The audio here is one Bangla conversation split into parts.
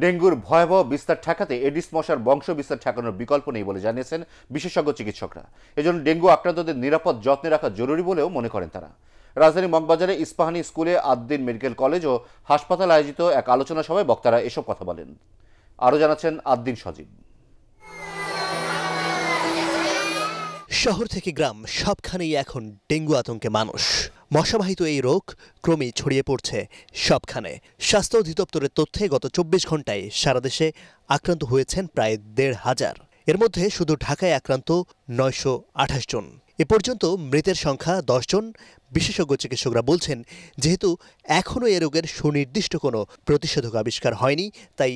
ডেঙ্গুর ভয়াবহ বিস্তার ঠেকাতে এডিস মশার বংশ বিস্তার ঠেকানোর বিকল্প নেই বলে জানিয়েছেন বিশেষজ্ঞ চিকিৎসকরা এজন্য ডেঙ্গু আক্রান্তদের নিরাপদ যত্নে রাখা জরুরি বলেও মনে করেন তারা রাজধানী মগবাজারে ইস্পাহানি স্কুলে আদ্দিন মেডিকেল কলেজ ও হাসপাতাল আয়োজিত এক আলোচনা সভায় বক্তারা এসব কথা বলেন আরও জানাচ্ছেন আদ্দিন সজীব শহর থেকে গ্রাম সবখানেই এখন ডেঙ্গু আতঙ্কে মানুষ মশাবাহিত এই রোগ ক্রমেই ছড়িয়ে পড়ছে সবখানে স্বাস্থ্য অধিদপ্তরের তথ্যে গত চব্বিশ ঘন্টায় সারা দেশে আক্রান্ত হয়েছেন প্রায় দেড় হাজার এর মধ্যে শুধু ঢাকায় আক্রান্ত নয়শো আঠাশ জন এ পর্যন্ত মৃতের সংখ্যা দশজন বিশেষজ্ঞ চিকিৎসকরা বলছেন যেহেতু এখনও এ রোগের সুনির্দিষ্ট কোনো প্রতিষেধক আবিষ্কার হয়নি তাই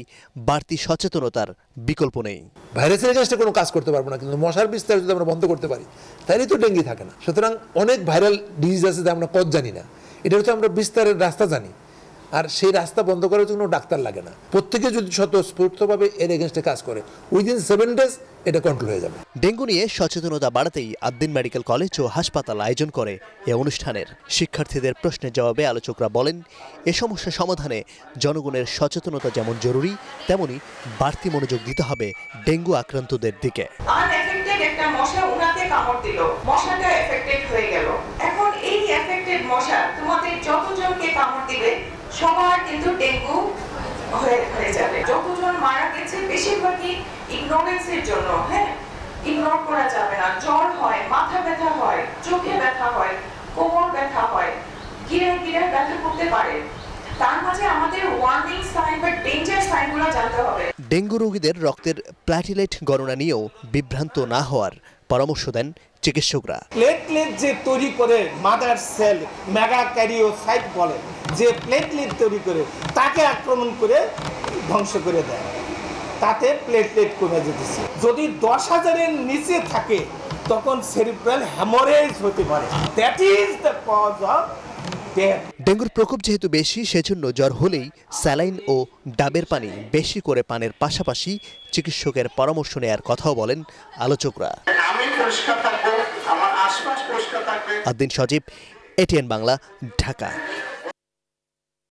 বাড়তি সচেতনতার বিকল্প নেই ভাইরাসের এগেনস্টে কোনো কাজ করতে পারবো না কিন্তু মশার বিস্তার যদি আমরা বন্ধ করতে পারি তাহলে তো ডেঙ্গি থাকে না সুতরাং অনেক ভাইরাল ডিজিজ আছে যা আমরা পথ জানি না এটা হচ্ছে আমরা বিস্তারের রাস্তা জানি আর সেই রাস্তা বন্ধ করার জন্য ডাক্তার লাগে না প্রত্যেকে যদি স্বতঃস্ফূর্তভাবে এর এগেনস্টে কাজ করে উইদিন সেভেন ডেজ এটা কন্ট্রোল হয়ে যাবে ডেঙ্গু নিয়ে সচেতনতা বাড়াতেই আদ্দিন মেডিকেল কলেজ ও হাসপাতাল আয়োজন করে এ অনুষ্ঠানের শিক্ষার্থীদের প্রশ্নের জবাবে আলোচকরা বলেন এ সমস্যা সমাধানে জনগণের সচেতনতা যেমন জরুরি তেমনি বাড়তি মনোযোগ দিতে হবে ডেঙ্গু আক্রান্তদের দিকে একটা মশা কামড় দিল মশাটা এফেক্টেড হয়ে গেল সবার কিন্তু ডেঙ্গু হয়ে যাবে যতজন মারা গেছে বেশিরভাগই ইগনোরেন্সের জন্য হ্যাঁ ইগনোর করা যাবে না জ্বর হয় মাথা ব্যথা হয় চোখে ব্যথা হয় কোমর ব্যথা হয় গিরে গিরে ব্যথা করতে পারে ডেঙ্গু রোগীদের রক্তের প্ল্যাটিলেট গণনা নিয়েও বিভ্রান্ত না হওয়ার পরামর্শ দেন চিকিৎসকরা প্লেটলেট যে তৈরি করে মাদার সেল মেগা ক্যারিওসাইট বলে যে প্লেটলেট তৈরি করে তাকে আক্রমণ করে ধ্বংস করে দেয় তাতে প্লেটলেট কমে যেতেছে যদি দশ হাজারের নিচে থাকে তখন সেরিব্রাল হ্যামোরেজ হতে পারে that is the cause of ডেঙ্গুর প্রকোপ যেহেতু বেশি সেজন্য জ্বর হলেই স্যালাইন ও ডাবের পানি বেশি করে পানের পাশাপাশি চিকিৎসকের পরামর্শ নেয়ার কথাও বলেন আলোচকরা পরিষ্কার থাকবে আমার আশপাশ পরিষ্কার থাকবে আদিন সজীব এটিএন বাংলা ঢাকা